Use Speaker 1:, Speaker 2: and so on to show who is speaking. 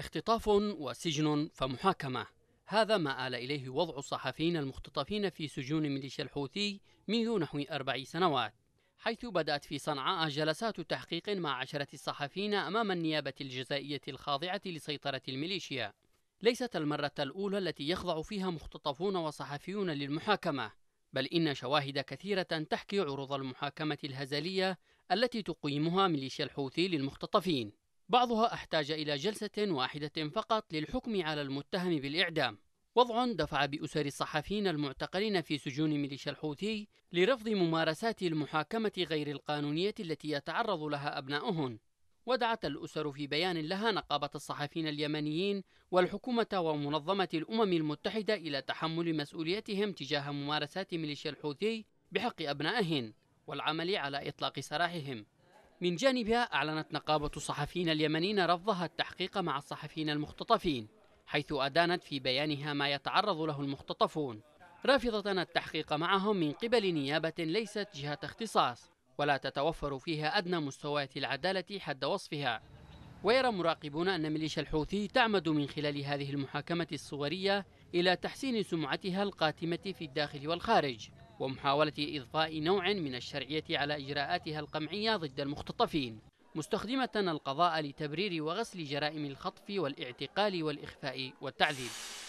Speaker 1: اختطاف وسجن فمحاكمة هذا ما آل إليه وضع الصحفيين المختطفين في سجون ميليشيا الحوثي منذ نحو أربع سنوات حيث بدأت في صنعاء جلسات تحقيق مع عشرة الصحفيين أمام النيابة الجزائية الخاضعة لسيطرة الميليشيا ليست المرة الأولى التي يخضع فيها مختطفون وصحفيون للمحاكمة بل إن شواهد كثيرة تحكي عروض المحاكمة الهزلية التي تقيمها ميليشيا الحوثي للمختطفين بعضها احتاج إلى جلسة واحدة فقط للحكم على المتهم بالإعدام وضع دفع بأسر الصحفيين المعتقلين في سجون ميليشيا الحوثي لرفض ممارسات المحاكمة غير القانونية التي يتعرض لها ابناؤهم ودعت الأسر في بيان لها نقابة الصحفيين اليمنيين والحكومة ومنظمة الأمم المتحدة إلى تحمل مسؤوليتهم تجاه ممارسات ميليشيا الحوثي بحق أبنائهن والعمل على إطلاق سراحهم من جانبها أعلنت نقابة الصحفيين اليمنيين رفضها التحقيق مع الصحفيين المختطفين حيث أدانت في بيانها ما يتعرض له المختطفون رافضة التحقيق معهم من قبل نيابة ليست جهة اختصاص ولا تتوفر فيها أدنى مستويات العدالة حد وصفها ويرى مراقبون أن ميليشيا الحوثي تعمد من خلال هذه المحاكمة الصورية إلى تحسين سمعتها القاتمة في الداخل والخارج ومحاولة إضفاء نوع من الشرعية على إجراءاتها القمعية ضد المختطفين مستخدمة القضاء لتبرير وغسل جرائم الخطف والاعتقال والإخفاء والتعذيب